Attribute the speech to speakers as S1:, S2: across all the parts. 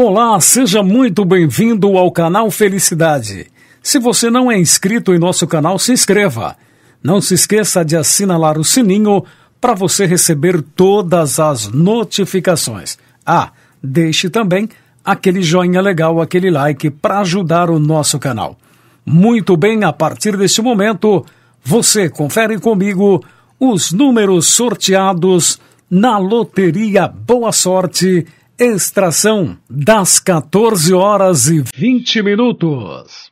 S1: Olá, seja muito bem-vindo ao canal Felicidade. Se você não é inscrito em nosso canal, se inscreva. Não se esqueça de assinalar o sininho para você receber todas as notificações. Ah, deixe também aquele joinha legal, aquele like para ajudar o nosso canal. Muito bem, a partir deste momento, você confere comigo os números sorteados na Loteria Boa Sorte extração
S2: das 14 horas e 20 minutos.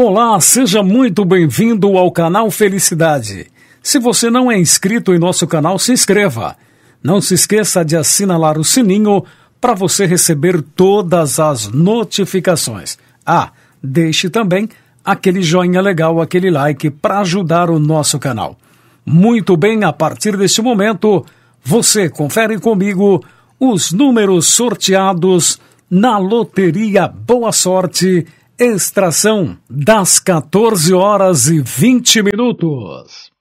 S1: Olá, seja muito bem-vindo ao canal Felicidade. Se você não é inscrito em nosso canal, se inscreva. Não se esqueça de assinalar o sininho para você receber todas as notificações. Ah, deixe também aquele joinha legal, aquele like para ajudar o nosso canal. Muito bem, a partir deste momento, você confere comigo os números sorteados na Loteria Boa Sorte extração das 14 horas e 20 minutos.